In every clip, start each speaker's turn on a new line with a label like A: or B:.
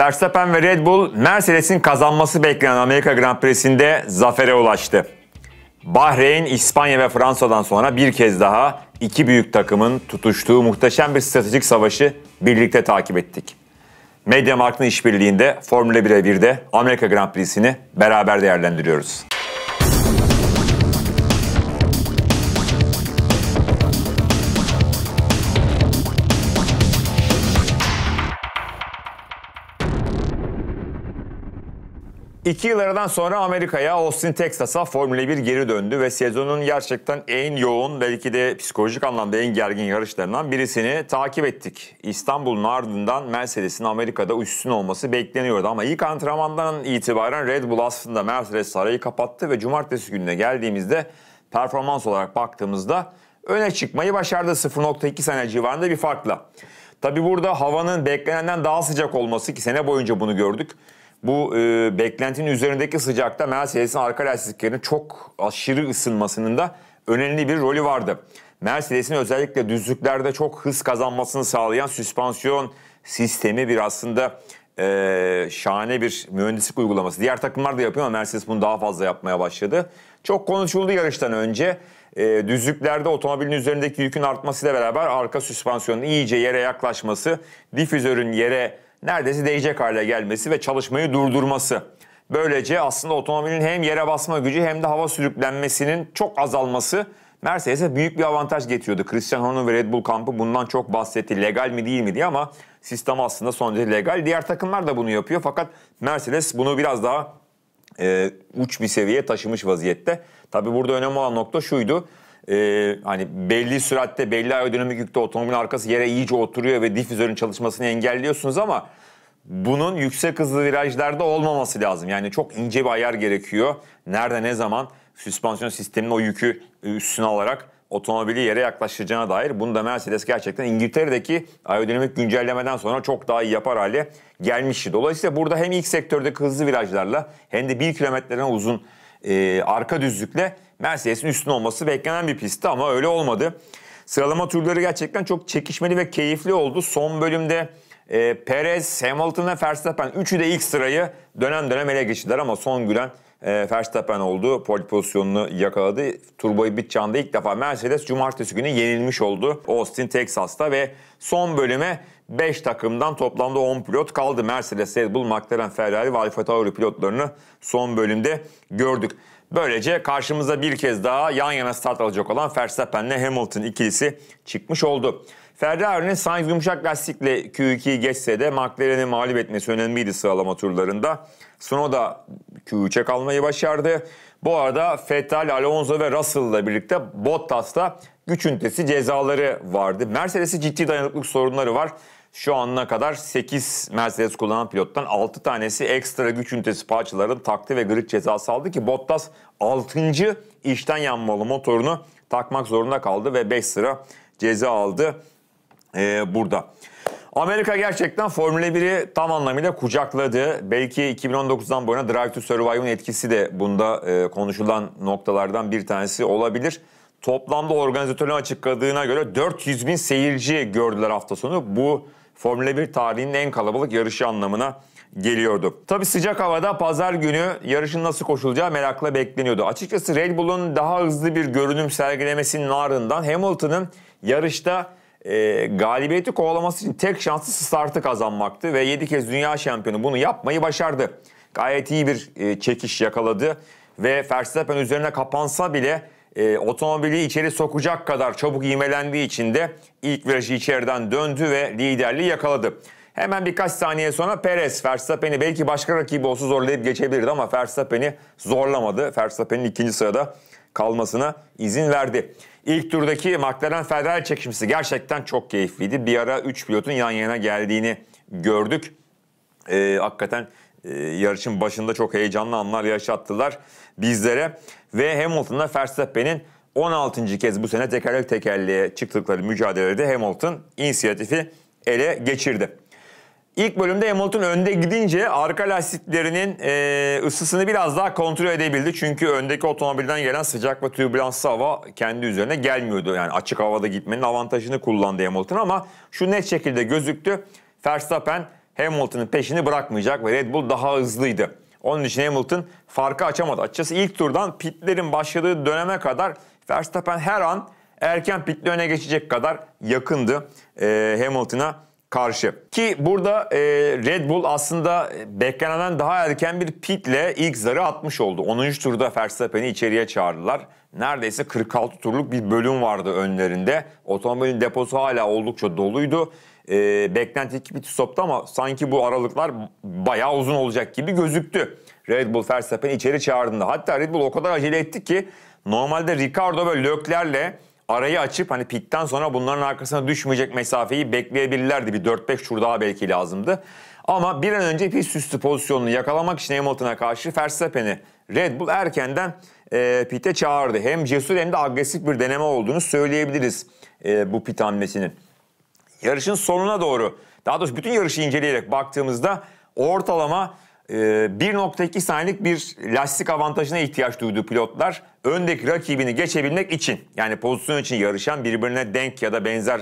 A: Verstappen ve Red Bull Mercedes'in kazanması beklenen Amerika Grand Prix'sinde zafere ulaştı. Bahreyn, İspanya ve Fransa'dan sonra bir kez daha iki büyük takımın tutuştuğu muhteşem bir stratejik savaşı birlikte takip ettik. Medya Markt'ın işbirliğinde Formula 1'e 1'de Amerika Grand Prix'sini beraber değerlendiriyoruz. İki yıl aradan sonra Amerika'ya Austin, Texas'a Formula 1 geri döndü ve sezonun gerçekten en yoğun belki de psikolojik anlamda en gergin yarışlarından birisini takip ettik. İstanbul'un ardından Mercedes'in Amerika'da uçsun olması bekleniyordu ama ilk antrenmandan itibaren Red Bull aslında Mercedes sarayı kapattı ve cumartesi gününe geldiğimizde performans olarak baktığımızda öne çıkmayı başardı 0.2 sene civarında bir farkla. Tabi burada havanın beklenenden daha sıcak olması ki sene boyunca bunu gördük bu e, beklentinin üzerindeki sıcakta Mercedes'in arka lastiklerinin çok aşırı ısınmasının da önemli bir rolü vardı. Mercedes'in özellikle düzlüklerde çok hız kazanmasını sağlayan süspansiyon sistemi bir aslında e, şahane bir mühendislik uygulaması. Diğer takımlar da yapıyor ama Mercedes bunu daha fazla yapmaya başladı. Çok konuşuldu yarıştan önce. E, düzlüklerde otomobilin üzerindeki yükün artmasıyla beraber arka süspansiyonun iyice yere yaklaşması, difüzörün yere neredeyse değecek hale gelmesi ve çalışmayı durdurması. Böylece aslında otomobilin hem yere basma gücü hem de hava sürüklenmesinin çok azalması Mercedes'e büyük bir avantaj getiriyordu. Christian Horner ve Red Bull kampı bundan çok bahsetti. Legal mi değil mi diye ama sistem aslında son derece legal. Diğer takımlar da bunu yapıyor fakat Mercedes bunu biraz daha e, uç bir seviyeye taşımış vaziyette. Tabi burada önemli olan nokta şuydu e, hani belli süratte belli aerodinamik yükte otomobilin arkası yere iyice oturuyor ve difüzörün çalışmasını engelliyorsunuz ama bunun yüksek hızlı virajlarda olmaması lazım. Yani çok ince bir ayar gerekiyor. Nerede ne zaman süspansiyon sisteminin o yükü üstüne alarak otomobili yere yaklaştıracağına dair bunu da Mercedes gerçekten İngiltere'deki aerodinamik güncellemeden sonra çok daha iyi yapar hale gelmişti. Dolayısıyla burada hem ilk sektörde hızlı virajlarla hem de bir kilometreden uzun e, arka düzlükle Mercedes'in üstün olması beklenen bir pistti ama öyle olmadı. Sıralama turları gerçekten çok çekişmeli ve keyifli oldu. Son bölümde e, Perez, Hamilton ve Verstappen üçü de ilk sırayı dönem dönem ele geçirdiler ama son gülen e, Verstappen oldu. Pole pozisyonunu yakaladı. Tur boyu anda ilk defa Mercedes cumartesi günü yenilmiş oldu Austin, Texas'ta ve son bölüme 5 takımdan toplamda 10 pilot kaldı. Mercedes, Red Bull, McLaren, Ferrari ve Alfa Tauri pilotlarını son bölümde gördük. Böylece karşımıza bir kez daha yan yana start alacak olan Verstappen'le Hamilton ikilisi çıkmış oldu. Ferrari'nin Sainz yumuşak lastikle Q2'yi geçse de McLaren'i mağlup etmesi önemliydi sıralama turlarında. Sonoda Q3'e kalmayı başardı. Bu arada Fettel, Alonso ve Russell'la birlikte Bottas'ta güç ünitesi cezaları vardı. Mercedes'i ciddi dayanıklık sorunları var. Şu anına kadar 8 Mercedes kullanan pilottan 6 tanesi ekstra güç ünitesi parçalarını taktı ve grid cezası aldı ki Bottas 6. işten yanmalı motorunu takmak zorunda kaldı ve 5 sıra ceza aldı ee, burada. Amerika gerçekten Formula 1'i tam anlamıyla kucakladı. Belki 2019'dan boyuna yana Drive to Survive'ın etkisi de bunda e, konuşulan noktalardan bir tanesi olabilir. Toplamda organizatörün açıkladığına göre 400 bin seyirci gördüler hafta sonu. Bu Formula 1 tarihinin en kalabalık yarışı anlamına geliyordu. Tabi sıcak havada pazar günü yarışın nasıl koşulacağı merakla bekleniyordu. Açıkçası Red Bull'un daha hızlı bir görünüm sergilemesinin ardından Hamilton'ın yarışta e, galibiyeti kovalaması için tek şansı startı kazanmaktı ve 7 kez dünya şampiyonu bunu yapmayı başardı. Gayet iyi bir e, çekiş yakaladı ve Verstappen üzerine kapansa bile e, otomobili içeri sokacak kadar çabuk ivmelendiği için de ilk virajı içeriden döndü ve liderliği yakaladı. Hemen birkaç saniye sonra Perez Verstappen'i belki başka rakibi olsa zorlayıp geçebilirdi ama Verstappen'i zorlamadı. Verstappen'in ikinci sırada kalmasına izin verdi. İlk turdaki McLaren Ferrari çekişmesi gerçekten çok keyifliydi. Bir ara 3 pilotun yan yana geldiğini gördük. Ee, hakikaten ee, yarışın başında çok heyecanlı anlar yaşattılar bizlere. Ve Hamilton'la Verstappen'in 16. kez bu sene tekerlek tekerleğe çıktıkları mücadelede Hamilton inisiyatifi ele geçirdi. İlk bölümde Hamilton önde gidince arka lastiklerinin e, ısısını biraz daha kontrol edebildi. Çünkü öndeki otomobilden gelen sıcak ve türbülanslı hava kendi üzerine gelmiyordu. Yani açık havada gitmenin avantajını kullandı Hamilton ama şu net şekilde gözüktü. Verstappen Hamilton'ın peşini bırakmayacak ve Red Bull daha hızlıydı. Onun için Hamilton farkı açamadı. Açıkçası ilk turdan pitlerin başladığı döneme kadar Verstappen her an erken pitle öne geçecek kadar yakındı e, Hamilton'a karşı. Ki burada e, Red Bull aslında e, beklenenden daha erken bir pitle ilk zarı atmış oldu. 10. turda Verstappen'i içeriye çağırdılar. Neredeyse 46 turluk bir bölüm vardı önlerinde. Otomobilin deposu hala oldukça doluydu. E, beklenti 2 pit stopta ama sanki bu aralıklar bayağı uzun olacak gibi gözüktü. Red Bull Verstappen'i içeri çağırdığında. Hatta Red Bull o kadar acele etti ki normalde Ricardo ve Lökler'le arayı açıp hani pitten sonra bunların arkasına düşmeyecek mesafeyi bekleyebilirlerdi. Bir 4-5 tur daha belki lazımdı. Ama bir an önce pist üstü pozisyonunu yakalamak için Hamilton'a karşı Verstappen'i Red Bull erkenden e, pite çağırdı. Hem cesur hem de agresif bir deneme olduğunu söyleyebiliriz e, bu pit hamlesinin yarışın sonuna doğru daha doğrusu bütün yarışı inceleyerek baktığımızda ortalama 1.2 e, saniyelik bir lastik avantajına ihtiyaç duyduğu pilotlar öndeki rakibini geçebilmek için yani pozisyon için yarışan birbirine denk ya da benzer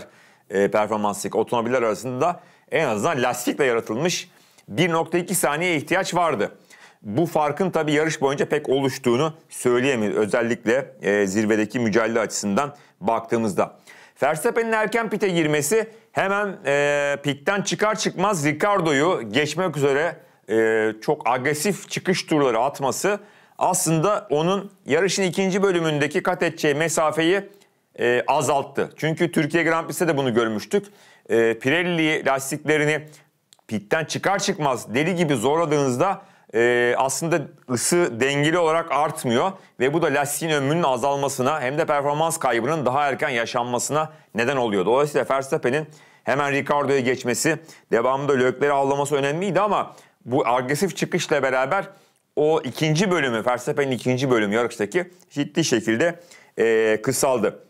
A: e, performanslık otomobiller arasında en azından lastikle yaratılmış 1.2 saniye ihtiyaç vardı. Bu farkın tabii yarış boyunca pek oluştuğunu söyleyemeyiz. Özellikle e, zirvedeki mücadele açısından baktığımızda. Verstappen'in erken pite girmesi hemen e, pitten çıkar çıkmaz Ricardo'yu geçmek üzere e, çok agresif çıkış turları atması aslında onun yarışın ikinci bölümündeki kat edeceği mesafeyi e, azalttı. Çünkü Türkiye Grand Prix'de de bunu görmüştük. E, Pirelli lastiklerini pitten çıkar çıkmaz deli gibi zorladığınızda e, aslında ısı dengeli olarak artmıyor ve bu da lastiğin ömrünün azalmasına hem de performans kaybının daha erken yaşanmasına neden oluyor. Dolayısıyla Verstappen'in hemen Ricardo'ya geçmesi, devamında lökleri avlaması önemliydi ama bu agresif çıkışla beraber o ikinci bölümü, Verstappen'in ikinci bölümü yarıştaki ciddi şekilde e, kısaldı.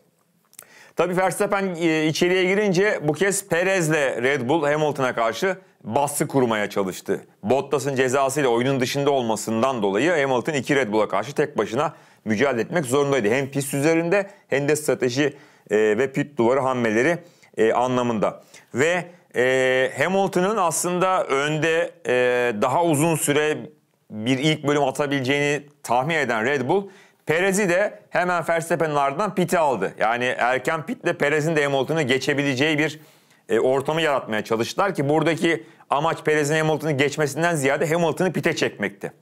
A: Tabii Verstappen e, içeriye girince bu kez Perez'le Red Bull Hamilton'a karşı baskı kurmaya çalıştı. Bottas'ın cezasıyla oyunun dışında olmasından dolayı Hamilton iki Red Bull'a karşı tek başına mücadele etmek zorundaydı. Hem pist üzerinde hem de strateji e, ve pit duvarı hamleleri e, anlamında. Ve e, Hamilton'ın aslında önde e, daha uzun süre bir ilk bölüm atabileceğini tahmin eden Red Bull Perez'i de hemen Verstappen'in ardından pit'e aldı. Yani erken pitle Perez'in de Hamilton'ı geçebileceği bir e, ortamı yaratmaya çalıştılar ki buradaki amaç Perez'in Hamilton'ı geçmesinden ziyade Hamilton'ı pite çekmekti.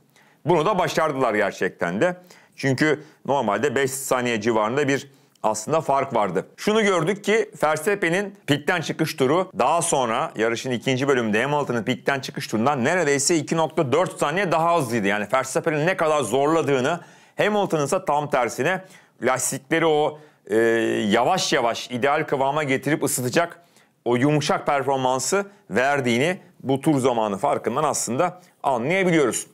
A: Bunu da başardılar gerçekten de. Çünkü normalde 5 saniye civarında bir aslında fark vardı. Şunu gördük ki Verstappen'in pitten çıkış turu daha sonra yarışın ikinci bölümünde Hamilton'ın pitten çıkış turundan neredeyse 2.4 saniye daha hızlıydı. Yani Verstappen'in ne kadar zorladığını Hamilton'ın ise tam tersine lastikleri o e, yavaş yavaş ideal kıvama getirip ısıtacak o yumuşak performansı verdiğini bu tur zamanı farkından aslında anlayabiliyoruz.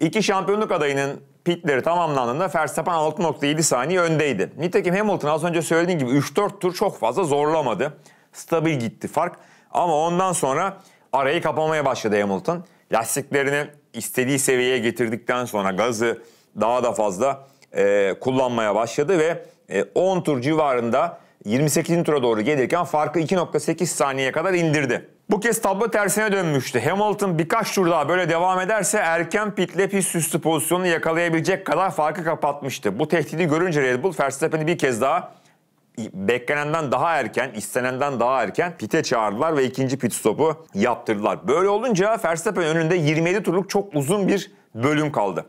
A: İki şampiyonluk adayının pitleri tamamlandığında Verstappen 6.7 saniye öndeydi. Nitekim Hamilton az önce söylediğim gibi 3-4 tur çok fazla zorlamadı. Stabil gitti fark. Ama ondan sonra arayı kapamaya başladı Hamilton. Lastiklerini istediği seviyeye getirdikten sonra gazı daha da fazla e, kullanmaya başladı ve e, 10 tur civarında 28. tura doğru gelirken farkı 2.8 saniyeye kadar indirdi. Bu kez tablo tersine dönmüştü. Hamilton birkaç tur daha böyle devam ederse erken pitle pist üstü pozisyonunu yakalayabilecek kadar farkı kapatmıştı. Bu tehdidi görünce Red Bull Verstappen'i bir kez daha beklenenden daha erken, istenenden daha erken pite çağırdılar ve ikinci pit stopu yaptırdılar. Böyle olunca Verstappen önünde 27 turluk çok uzun bir bölüm kaldı.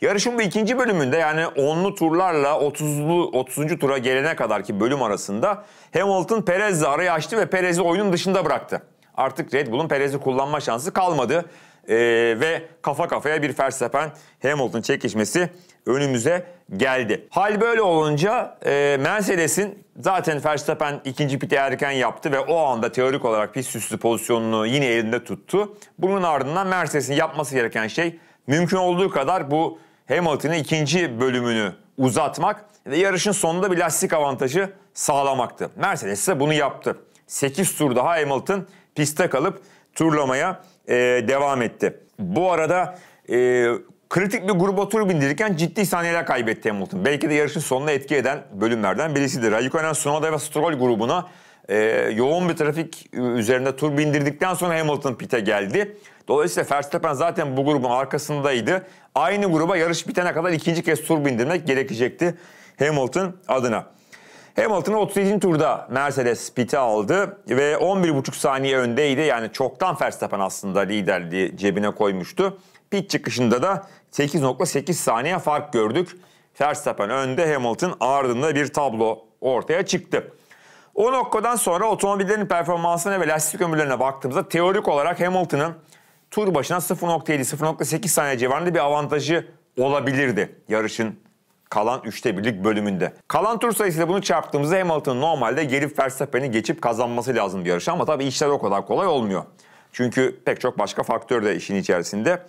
A: Yarışın bu ikinci bölümünde yani onlu turlarla 30'lu 30. tura gelene kadar ki bölüm arasında Hamilton Perez'le arayı açtı ve Perez'i oyunun dışında bıraktı. Artık Red Bull'un Perez'i kullanma şansı kalmadı ee, ve kafa kafaya bir Verstappen Hamilton çekişmesi önümüze geldi. Hal böyle olunca e, Mercedes'in zaten Verstappen ikinci piti erken yaptı ve o anda teorik olarak pist süslü pozisyonunu yine elinde tuttu. Bunun ardından Mercedes'in yapması gereken şey mümkün olduğu kadar bu Hamilton'ın ikinci bölümünü uzatmak ve yarışın sonunda bir lastik avantajı sağlamaktı. Mercedes ise bunu yaptı. 8 tur daha Hamilton piste kalıp turlamaya e, devam etti. Bu arada e, kritik bir gruba tur bindirirken ciddi saniyeler kaybetti Hamilton. Belki de yarışın sonuna etki eden bölümlerden birisidir. Raikkonen, Sonoda ve Stroll grubuna e, yoğun bir trafik üzerinde tur bindirdikten sonra Hamilton pite geldi. Dolayısıyla Verstappen zaten bu grubun arkasındaydı. Aynı gruba yarış bitene kadar ikinci kez tur bindirmek gerekecekti Hamilton adına. Hamilton 37. turda Mercedes pite aldı ve 11,5 saniye öndeydi. Yani çoktan Verstappen aslında liderliği cebine koymuştu. Pit çıkışında da 8.8 saniye fark gördük. Verstappen önde Hamilton ardında bir tablo ortaya çıktı. O noktadan sonra otomobillerin performansına ve lastik ömürlerine baktığımızda teorik olarak Hamilton'ın tur başına 0.7-0.8 saniye civarında bir avantajı olabilirdi yarışın kalan üçte birlik bölümünde. Kalan tur sayısıyla bunu çarptığımızda Hamilton normalde gelip Verstappen'i geçip kazanması lazım bir yarış ama tabii işler o kadar kolay olmuyor. Çünkü pek çok başka faktör de işin içerisinde.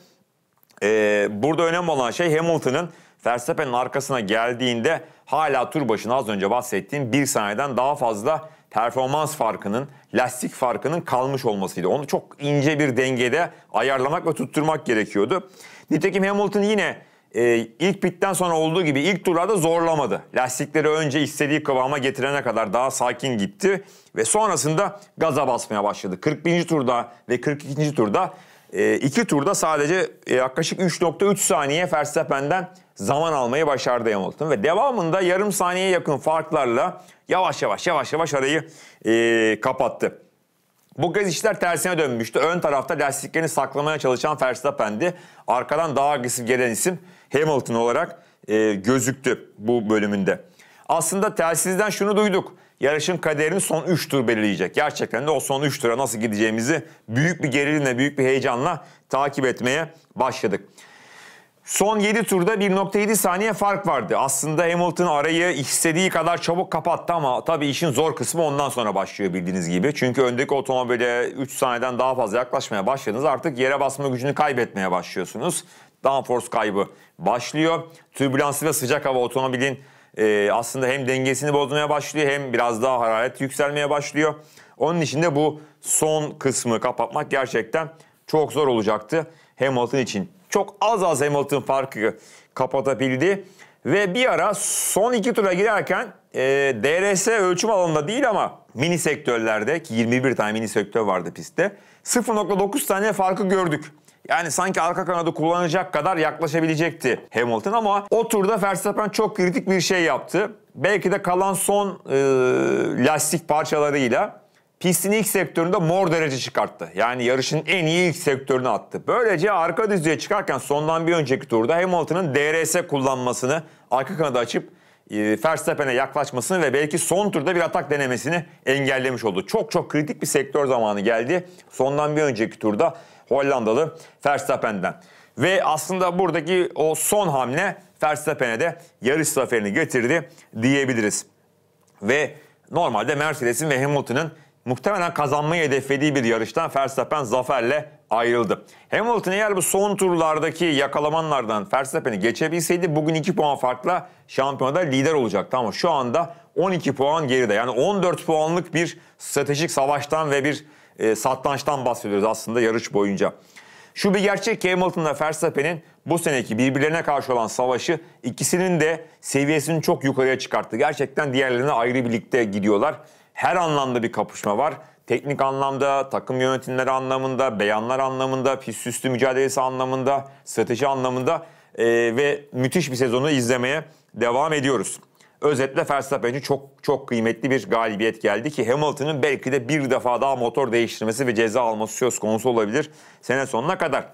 A: Ee, burada önemli olan şey Hamilton'ın Verstappen'in arkasına geldiğinde hala tur başına az önce bahsettiğim bir saniyeden daha fazla performans farkının, lastik farkının kalmış olmasıydı. Onu çok ince bir dengede ayarlamak ve tutturmak gerekiyordu. Nitekim Hamilton yine e, ilk pitten sonra olduğu gibi ilk turlarda zorlamadı. Lastikleri önce istediği kıvama getirene kadar daha sakin gitti ve sonrasında gaza basmaya başladı. 41. turda ve 42. turda e, iki turda sadece e, yaklaşık 3.3 saniye Verstappen'den zaman almayı başardı Hamilton. Ve devamında yarım saniyeye yakın farklarla yavaş yavaş yavaş yavaş arayı e, kapattı. Bu kez işler tersine dönmüştü. Ön tarafta lastiklerini saklamaya çalışan Verstappen'di. Arkadan daha agresif gelen isim Hamilton olarak e, gözüktü bu bölümünde. Aslında telsizden şunu duyduk yarışın kaderini son 3 tur belirleyecek. Gerçekten de o son 3 tura nasıl gideceğimizi büyük bir gerilimle, büyük bir heyecanla takip etmeye başladık. Son 7 turda 1.7 saniye fark vardı. Aslında Hamilton arayı istediği kadar çabuk kapattı ama tabii işin zor kısmı ondan sonra başlıyor bildiğiniz gibi. Çünkü öndeki otomobile 3 saniyeden daha fazla yaklaşmaya başladınız. Artık yere basma gücünü kaybetmeye başlıyorsunuz. Downforce kaybı başlıyor. Türbülanslı ve sıcak hava otomobilin e, aslında hem dengesini bozmaya başlıyor hem biraz daha hararet yükselmeye başlıyor. Onun için de bu son kısmı kapatmak gerçekten çok zor olacaktı Hamilton için. Çok az az Hamilton farkı kapatabildi. Ve bir ara son iki tura girerken e, DRS ölçüm alanında değil ama mini sektörlerde ki 21 tane mini sektör vardı pistte 0.9 tane farkı gördük. Yani sanki arka kanadı kullanacak kadar yaklaşabilecekti Hamilton ama o turda Verstappen çok kritik bir şey yaptı. Belki de kalan son e, lastik parçalarıyla pistin ilk sektöründe mor derece çıkarttı. Yani yarışın en iyi ilk sektörünü attı. Böylece arka düzlüğe çıkarken sondan bir önceki turda Hamilton'ın DRS kullanmasını arka kanadı açıp e, Verstappen'e yaklaşmasını ve belki son turda bir atak denemesini engellemiş oldu. Çok çok kritik bir sektör zamanı geldi. Sondan bir önceki turda Hollandalı Verstappen'den. Ve aslında buradaki o son hamle Verstappen'e de yarış zaferini getirdi diyebiliriz. Ve normalde Mercedes'in ve Hamilton'ın muhtemelen kazanmayı hedeflediği bir yarıştan Verstappen zaferle ayrıldı. Hamilton eğer bu son turlardaki yakalamanlardan Verstappen'i geçebilseydi bugün 2 puan farkla şampiyonada lider olacaktı ama şu anda 12 puan geride. Yani 14 puanlık bir stratejik savaştan ve bir e, satrançtan bahsediyoruz aslında yarış boyunca. Şu bir gerçek ki Hamilton'la Verstappen'in bu seneki birbirlerine karşı olan savaşı ikisinin de seviyesini çok yukarıya çıkarttı. Gerçekten diğerlerine ayrı birlikte gidiyorlar. Her anlamda bir kapışma var. Teknik anlamda, takım yönetimleri anlamında, beyanlar anlamında, pist üstü mücadelesi anlamında, strateji anlamında e, ve müthiş bir sezonu izlemeye devam ediyoruz. Özetle Verstappen için çok çok kıymetli bir galibiyet geldi ki Hamilton'ın belki de bir defa daha motor değiştirmesi ve ceza alması söz konusu olabilir sene sonuna kadar.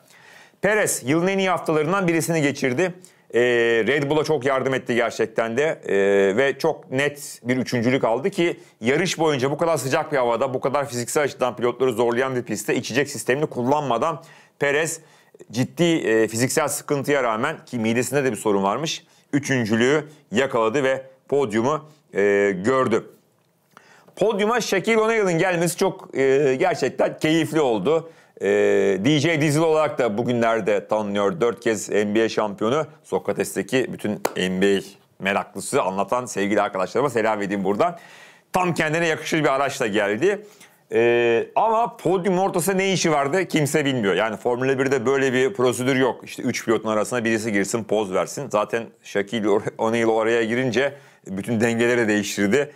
A: Perez yılın en iyi haftalarından birisini geçirdi. Ee, Red Bull'a çok yardım etti gerçekten de ee, ve çok net bir üçüncülük aldı ki yarış boyunca bu kadar sıcak bir havada bu kadar fiziksel açıdan pilotları zorlayan bir pistte içecek sistemini kullanmadan Perez ciddi e, fiziksel sıkıntıya rağmen ki midesinde de bir sorun varmış. Üçüncülüğü yakaladı ve podyumu e, gördü. Podyuma Shaquille O'Neal'ın gelmesi çok e, gerçekten keyifli oldu. E, DJ Diesel olarak da bugünlerde tanınıyor. Dört kez NBA şampiyonu. Sokrates'teki bütün NBA meraklısı anlatan sevgili arkadaşlarıma selam edeyim buradan. Tam kendine yakışır bir araçla geldi. Ee, ama podyumun ortasında ne işi vardı kimse bilmiyor. Yani Formula 1'de böyle bir prosedür yok. İşte üç pilotun arasına birisi girsin poz versin. Zaten Shaquille O'Neal oraya girince bütün dengeleri değiştirdi.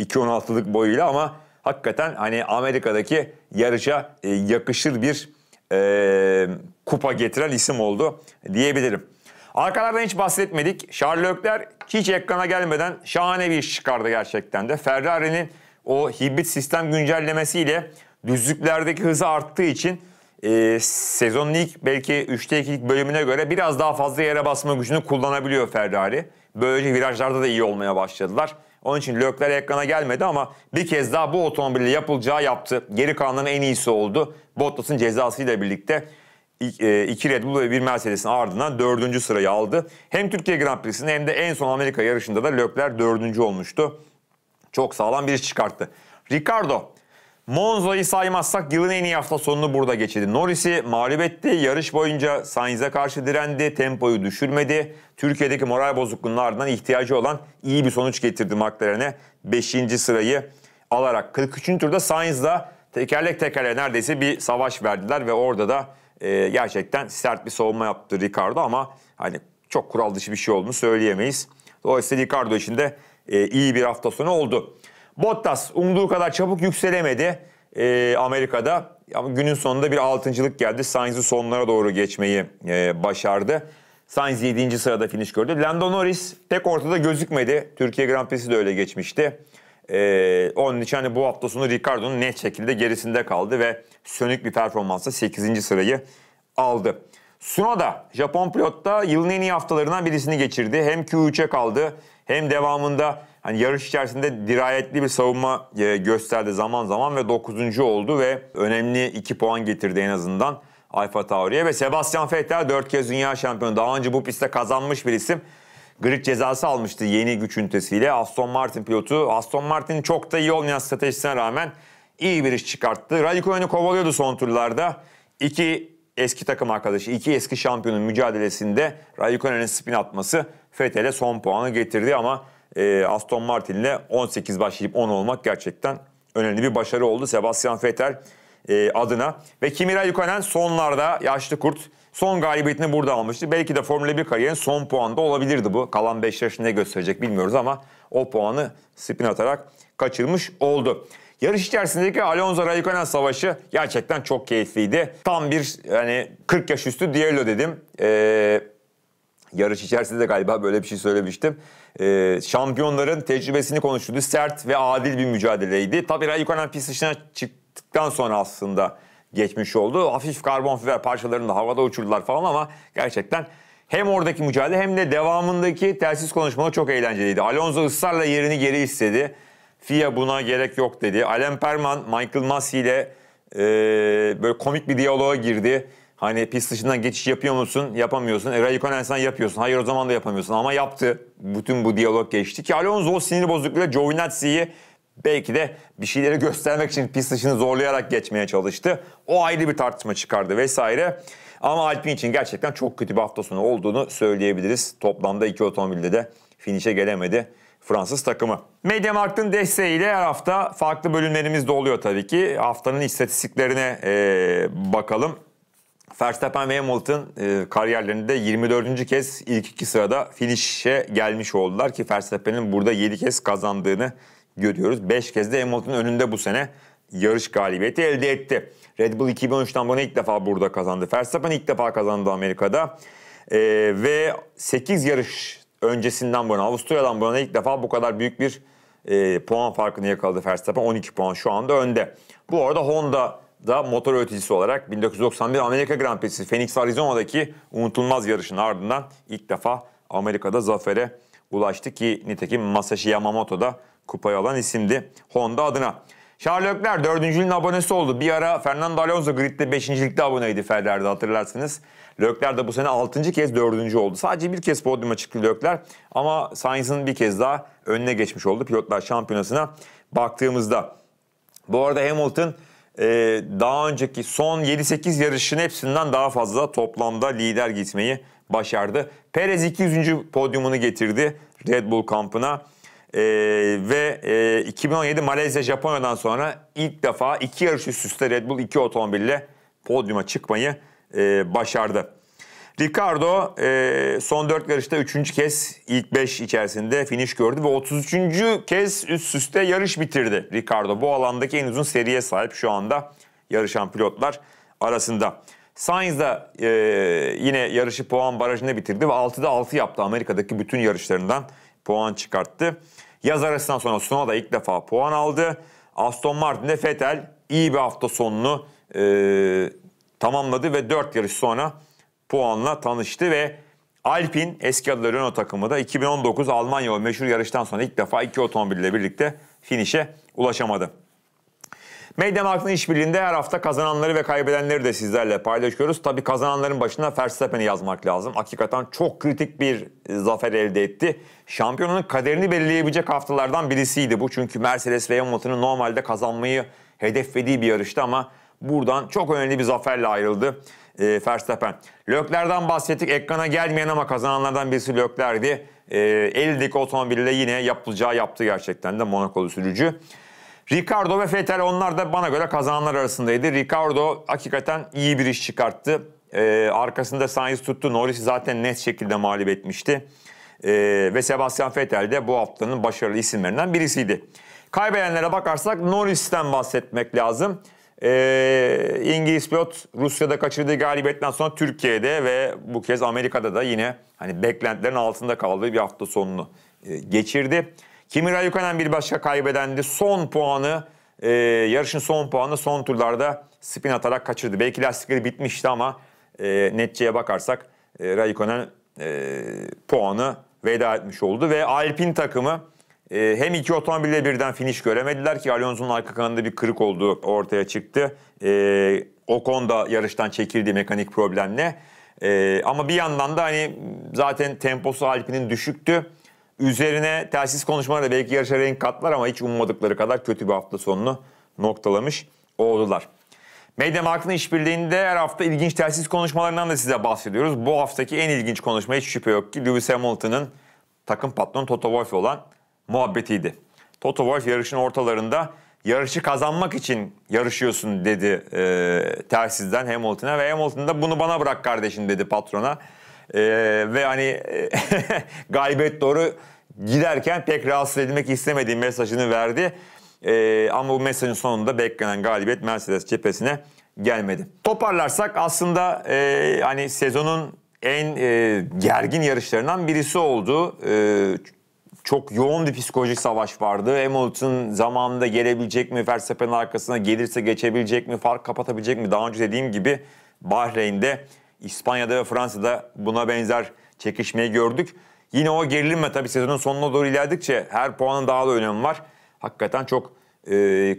A: 2.16'lık boyuyla ama hakikaten hani Amerika'daki yarışa e, yakışır bir e, kupa getiren isim oldu diyebilirim. Arkalardan hiç bahsetmedik. Charles Leclerc hiç ekrana gelmeden şahane bir iş çıkardı gerçekten de. Ferrari'nin o hibrit sistem güncellemesiyle düzlüklerdeki hızı arttığı için e, sezonun ilk belki 3'te 2'lik bölümüne göre biraz daha fazla yere basma gücünü kullanabiliyor Ferrari. Böylece virajlarda da iyi olmaya başladılar. Onun için Lökler ekrana gelmedi ama bir kez daha bu otomobille yapılacağı yaptı. Geri kalanların en iyisi oldu. Bottas'ın cezasıyla birlikte e, iki Red Bull ve bir Mercedes'in ardından dördüncü sırayı aldı. Hem Türkiye Grand Prix'sinde hem de en son Amerika yarışında da Lökler dördüncü olmuştu. Çok sağlam bir iş çıkarttı. Ricardo Monza'yı saymazsak yılın en iyi hafta sonunu burada geçirdi. Norris'i mağlup etti. Yarış boyunca Sainz'e karşı direndi. Tempoyu düşürmedi. Türkiye'deki moral bozukluğunun ardından ihtiyacı olan iyi bir sonuç getirdi McLaren'e. 5. sırayı alarak. 43. turda Sainz'la tekerlek tekerlek neredeyse bir savaş verdiler ve orada da e, gerçekten sert bir savunma yaptı Ricardo ama hani çok kural dışı bir şey olduğunu söyleyemeyiz. Dolayısıyla Ricardo için de e, iyi bir hafta sonu oldu. Bottas umduğu kadar çabuk yükselemedi e, Amerika'da. Ama günün sonunda bir altıncılık geldi. Sainz'i sonlara doğru geçmeyi e, başardı. Sainz 7. sırada finiş gördü. Lando Norris pek ortada gözükmedi. Türkiye Grand Prix'si de öyle geçmişti. Ee, onun için hani bu hafta sonu Ricardo'nun net şekilde gerisinde kaldı ve sönük bir performansla 8. sırayı aldı. Sunoda Japon pilotta yılın en iyi haftalarından birisini geçirdi. Hem Q3'e kaldı hem devamında hani yarış içerisinde dirayetli bir savunma e, gösterdi zaman zaman ve 9. oldu ve önemli 2 puan getirdi en azından Alfa Tauri'ye ve Sebastian Vettel 4 kez dünya şampiyonu. Daha önce bu pistte kazanmış bir isim. Grid cezası almıştı yeni güç ünitesiyle. Aston Martin pilotu. Aston Martin çok da iyi olmayan stratejisine rağmen iyi bir iş çıkarttı. Raikkonen'i kovalıyordu son turlarda. İki eski takım arkadaşı, iki eski şampiyonun mücadelesinde Raikkonen'in spin atması Fethel'e son puanı getirdi ama e, Aston Martin'le 18 başlayıp 10 olmak gerçekten önemli bir başarı oldu. Sebastian Vettel e, adına ve Kimi Raikkonen sonlarda yaşlı kurt son galibiyetini burada almıştı. Belki de Formula 1 kariyerin son puanı da olabilirdi bu. Kalan 5 yaşını ne gösterecek bilmiyoruz ama o puanı spin atarak kaçırmış oldu. Yarış içerisindeki Alonso Raikkonen savaşı gerçekten çok keyifliydi. Tam bir hani 40 yaş üstü diyelo dedim. Ee, yarış içerisinde galiba böyle bir şey söylemiştim. Ee, şampiyonların tecrübesini konuşuldu. Sert ve adil bir mücadeleydi. Tabii yukarıdan pist dışına çıktıktan sonra aslında geçmiş oldu. Hafif karbon fiber parçalarını da havada uçurdular falan ama gerçekten hem oradaki mücadele hem de devamındaki telsiz konuşmalar çok eğlenceliydi. Alonso ısrarla yerini geri istedi. FIA buna gerek yok dedi. Alem Perman, Michael Massey ile e, böyle komik bir diyaloğa girdi. Hani pist dışından geçiş yapıyor musun? Yapamıyorsun. E, Raikkonen'sen yapıyorsun. Hayır o zaman da yapamıyorsun. Ama yaptı. Bütün bu diyalog geçti ki Alonso o sinir bozukluğuyla Giovinazzi'yi belki de bir şeyleri göstermek için pist dışını zorlayarak geçmeye çalıştı. O ayrı bir tartışma çıkardı vesaire. Ama Alpine için gerçekten çok kötü bir hafta sonu olduğunu söyleyebiliriz. Toplamda iki otomobilde de finişe gelemedi Fransız takımı. Mediamarkt'ın desteğiyle her hafta farklı bölümlerimiz de oluyor tabii ki. Haftanın istatistiklerine ee, bakalım. Verstappen ve Hamilton e, kariyerlerinde 24. kez ilk iki sırada finişe gelmiş oldular ki Verstappen'in burada 7 kez kazandığını görüyoruz. 5 kez de Hamilton'ın önünde bu sene yarış galibiyeti elde etti. Red Bull 2013'ten bu ilk defa burada kazandı. Verstappen ilk defa kazandı Amerika'da. E, ve 8 yarış öncesinden bu yana Avusturya'dan bu ilk defa bu kadar büyük bir e, puan farkını yakaladı Verstappen. 12 puan şu anda önde. Bu arada Honda da motor öğreticisi olarak 1991 Amerika Grand Prix'si Phoenix Arizona'daki unutulmaz yarışın ardından ilk defa Amerika'da zafere ulaştı ki nitekim Masashi Yamamoto da kupayı alan isimdi Honda adına. Charles Leclerc dördüncülüğün abonesi oldu. Bir ara Fernando Alonso gridde beşincilikte aboneydi Ferrari'de hatırlarsınız. Leclerc de bu sene altıncı kez dördüncü oldu. Sadece bir kez podyuma çıktı Leclerc ama Sainz'ın bir kez daha önüne geçmiş oldu pilotlar şampiyonasına baktığımızda. Bu arada Hamilton e, daha önceki son 7-8 yarışın hepsinden daha fazla toplamda lider gitmeyi başardı. Perez 200. podyumunu getirdi Red Bull kampına. Ee, ve e, 2017 Malezya Japonya'dan sonra ilk defa iki yarış üst üste Red Bull iki otomobille podyuma çıkmayı e, başardı. Ricardo e, son 4 yarışta 3. kez ilk 5 içerisinde finish gördü ve 33. kez üst üste yarış bitirdi Ricardo. Bu alandaki en uzun seriye sahip şu anda yarışan pilotlar arasında. Sainz da e, yine yarışı puan barajında bitirdi ve 6'da 6 yaptı Amerika'daki bütün yarışlarından puan çıkarttı. Yaz arasından sonra Suna da ilk defa puan aldı. Aston Martin de Vettel iyi bir hafta sonunu e, tamamladı ve 4 yarış sonra puanla tanıştı ve Alpin eski adıyla Renault takımı da 2019 Almanya o meşhur yarıştan sonra ilk defa iki otomobille birlikte finişe ulaşamadı. Meydan Halk'ın işbirliğinde her hafta kazananları ve kaybedenleri de sizlerle paylaşıyoruz. Tabii kazananların başına Verstappen'i yazmak lazım. Hakikaten çok kritik bir e, zafer elde etti. Şampiyonun kaderini belirleyebilecek haftalardan birisiydi bu. Çünkü Mercedes ve Hamilton'ın normalde kazanmayı hedeflediği bir yarıştı ama buradan çok önemli bir zaferle ayrıldı e, Verstappen. Lökler'den bahsettik. Ekrana gelmeyen ama kazananlardan birisi Lökler'di. E, eldeki otomobille yine yapılacağı yaptı gerçekten de Monakolu sürücü. Ricardo ve Vettel onlar da bana göre kazananlar arasındaydı. Ricardo hakikaten iyi bir iş çıkarttı. E, arkasında Sainz tuttu. Norris zaten net şekilde mağlup etmişti. E, ve Sebastian Vettel de bu haftanın başarılı isimlerinden birisiydi. Kaybedenlere bakarsak Norris'ten bahsetmek lazım. E, İngiliz pilot Rusya'da kaçırdığı galibiyetten sonra Türkiye'de ve bu kez Amerika'da da yine hani beklentilerin altında kaldığı bir hafta sonunu e, geçirdi. Kimi Raikkonen bir başka kaybedendi. Son puanı e, yarışın son puanı son turlarda spin atarak kaçırdı. Belki lastikleri bitmişti ama e, netçeye bakarsak e, Raikkonen e, puanı veda etmiş oldu ve Alpin takımı ee, hem iki otomobille birden finish göremediler ki Alonso'nun arka kanında bir kırık olduğu ortaya çıktı. E, Ocon da yarıştan çekildi mekanik problemle. E, ama bir yandan da hani zaten temposu Alpine'in düşüktü. Üzerine telsiz da belki yarışa renk katlar ama hiç ummadıkları kadar kötü bir hafta sonunu noktalamış oldular. Medya Mark'ın işbirliğinde her hafta ilginç telsiz konuşmalarından da size bahsediyoruz. Bu haftaki en ilginç konuşma hiç şüphe yok ki Lewis Hamilton'ın takım patronu Toto Wolff olan muhabbetiydi. Toto Wolff yarışın ortalarında yarışı kazanmak için yarışıyorsun dedi e, tersizden Hamilton'a ve Hamilton da bunu bana bırak kardeşim dedi patrona. E, ve hani e, galibiyet doğru giderken pek rahatsız edilmek istemediği mesajını verdi. E, ama bu mesajın sonunda beklenen galibiyet Mercedes cephesine gelmedi. Toparlarsak aslında e, hani sezonun en e, gergin yarışlarından birisi oldu. E, çok yoğun bir psikolojik savaş vardı. Hamilton zamanında gelebilecek mi? Verstappen'in arkasına gelirse geçebilecek mi? Fark kapatabilecek mi? Daha önce dediğim gibi Bahreyn'de, İspanya'da ve Fransa'da buna benzer çekişmeyi gördük. Yine o gerilimle tabii sezonun sonuna doğru ilerledikçe her puanın daha da önemi var. Hakikaten çok e,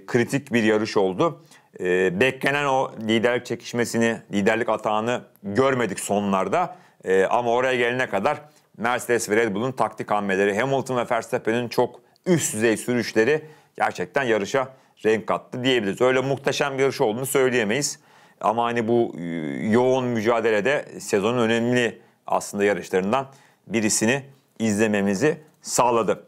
A: kritik bir yarış oldu. E, beklenen o liderlik çekişmesini, liderlik atağını görmedik sonlarda. E, ama oraya gelene kadar Mercedes ve Red Bull'un taktik hamleleri, Hamilton ve Verstappen'in çok üst düzey sürüşleri gerçekten yarışa renk kattı diyebiliriz. Öyle muhteşem bir yarış olduğunu söyleyemeyiz. Ama hani bu e, yoğun mücadelede sezonun önemli aslında yarışlarından birisini izlememizi sağladı.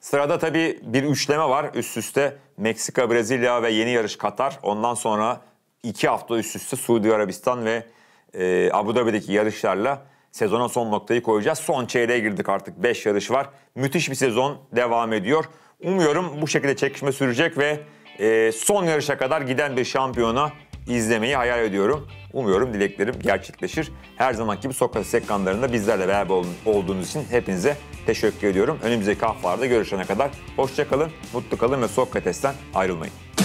A: Sırada tabii bir üçleme var üst üste Meksika, Brezilya ve yeni yarış Katar. Ondan sonra iki hafta üst üste Suudi Arabistan ve e, Abu Dhabi'deki yarışlarla sezona son noktayı koyacağız. Son çeyreğe girdik artık. 5 yarış var. Müthiş bir sezon devam ediyor. Umuyorum bu şekilde çekişme sürecek ve e, son yarışa kadar giden bir şampiyona izlemeyi hayal ediyorum. Umuyorum dileklerim gerçekleşir. Her zamanki gibi Sokrates ekranlarında bizlerle beraber olduğunuz için hepinize teşekkür ediyorum. Önümüzdeki haftalarda görüşene kadar hoşçakalın, mutlu kalın ve Sokrates'ten ayrılmayın.